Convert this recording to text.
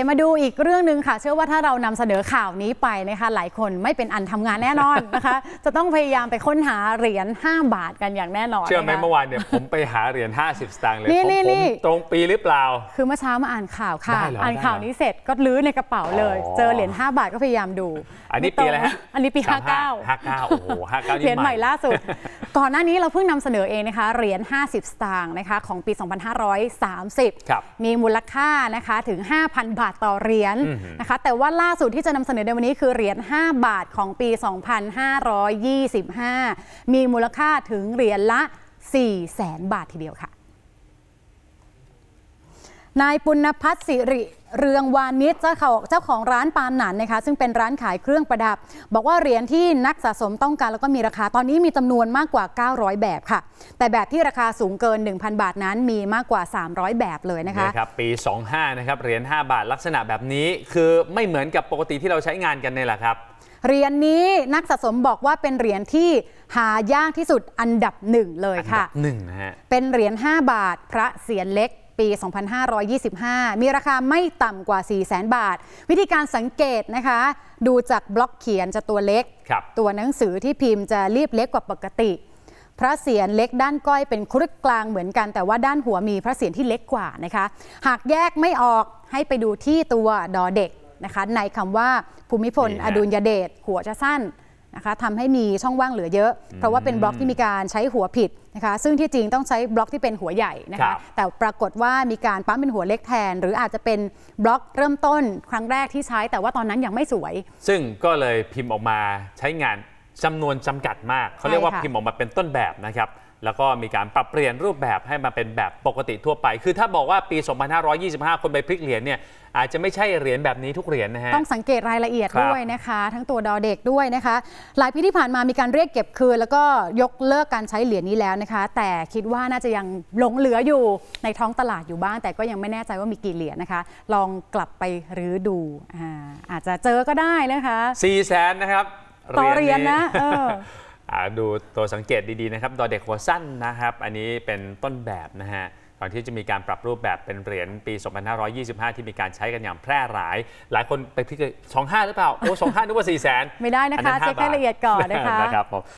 ี๋ยวมาดูอีกเรื่องหนึ่งค่ะเชื่อว่าถ้าเรานำเสนอข่าวนี้ไปนะคะหลายคนไม่เป็นอันทำงานแน่นอนนะคะ จะต้องพยายามไปค้นหาเหรียญ5บาทกันอย่างแน่นอนเชื่อไหมเมื่อวานเนี่ยผมไปหาเหรียญ50สตางค์เลยผีตรงปีหรือเปล่า คือเมื่อเช้ามาอ่านข่าวค่ะ อ่านข่าวนี้เสร็จก็ลื้อในกระเป๋าเลย เจอเหรียญ5บาทก็พยายามดู อันนี้ปีอะไรฮะอันนี้ปี59 59โอ้โห59เหรียญใหม่ล่าสุดก่อนหน้านี้เราเพิ่งนำเสนอเองนะคะเหรียญ50สตางค์นะคะของปี 2530 มีมูลค่านะคะถึง 5,000 บาททต่อเหรียญนะคะแต่ว่าล่าสุดที่จะนำเสนอในวันนี้คือเหรียญ5บาทของปี 2525 มีมูลค่าถึงเหรียญละ4แสนบาททีเดียวค่ะนายปุณพัฒน์สิริเรืองวานิชเจ้าของเจ้าของร้านปานหนันนะคะ ซึ่งเป็นร้านขายเครื่องประดับ บอกว่าเหรียญที่นักสะสมต้องการแล้วก็มีราคาตอนนี้มีจำนวนมากกว่า 900 แบบค่ะ แต่แบบที่ราคาสูงเกิน 1,000 บาทนั้นมีมากกว่า 300 แบบเลยนะคะครับปี 25นะครับเหรียญ5บาทลักษณะแบบนี้ คือไม่เหมือนกับปกติที่เราใช้งานกันนี่แหละครับเหรียญนนี้นักสะสมบอกว่าเป็นเหรียญที่หายากที่สุดอันดับหนึ่งเลยค่ะหนึ่งนะฮะเป็นเหรียญ5บาทพระเสียรเล็กปี2525 มีราคาไม่ต่ำกว่า 4 0 0 0 0 0 บาท วิธีการสังเกตนะคะ ดูจากบล็อกเขียนจะตัวเล็ก ตัวหนังสือที่พิมพ์จะรีบเล็กกว่าปกติพระเศียรเล็กด้านก้อยเป็นครุฑกลางเหมือนกันแต่ว่าด้านหัวมีพระเศียรที่เล็กกว่านะคะหากแยกไม่ออกให้ไปดูที่ตัวดอเด็กนะคะในคำว่าภูมิพลอดุลยเดชหัวจะสั้นนะคะทำให้มีช่องว่างเหลือเยอะ เพราะว่าเป็นบล็อกที่มีการใช้หัวผิดนะคะ ซึ่งที่จริงต้องใช้บล็อกที่เป็นหัวใหญ่นะคะคะแต่ปรากฏว่ามีการปั๊มเป็นหัวเล็กแทน หรืออาจจะเป็นบล็อกเริ่มต้นครั้งแรกที่ใช้แต่ว่าตอนนั้นยังไม่สวย ซึ่งก็เลยพิมพ์ออกมาใช้งานจำนวนจำกัดมากเขาเรียกว่าพิมพ์ออกมาเป็นต้นแบบนะครับแล้วก็มีการปรับเปลี่ยนรูปแบบให้มาเป็นแบบปกติทั่วไป คือถ้าบอกว่าปี 2525 คนไปพลิกเหรียญเนี่ยอาจจะไม่ใช่เหรียญแบบนี้ทุกเหรียญนะฮะ ต้องสังเกตรายละเอียดด้วยนะคะ ทั้งตัวดอเด็กด้วยนะคะ หลายปีที่ผ่านมามีการเรียกเก็บคืนแล้วก็ยกเลิกการใช้เหรียญนี้แล้วนะคะ แต่คิดว่าน่าจะยังหลงเหลืออยู่ในท้องตลาดอยู่บ้าง แต่ก็ยังไม่แน่ใจว่ามีกี่เหรียญนะคะ ลองกลับไปรื้อดูอาอาจจะเจอก็ได้นะคะ4ี่แสนนะครับต่อเหรียญนะดูตัวสังเกตดี ๆ นะครับดอเด็กหัวสั้นนะครับ อันนี้เป็นต้นแบบนะฮะ ก่อนที่จะมีการปรับรูปแบบเป็นเหรียญปี2525 ที่มีการใช้กันอย่างแพร่หลาย หลายคนไปพิจารณาองหรือเปล่า โอ้25นึกว่า4ี0 0 0 0 ไม่ได้นะคะเช็คให้ละเอียดก่อนนะคะ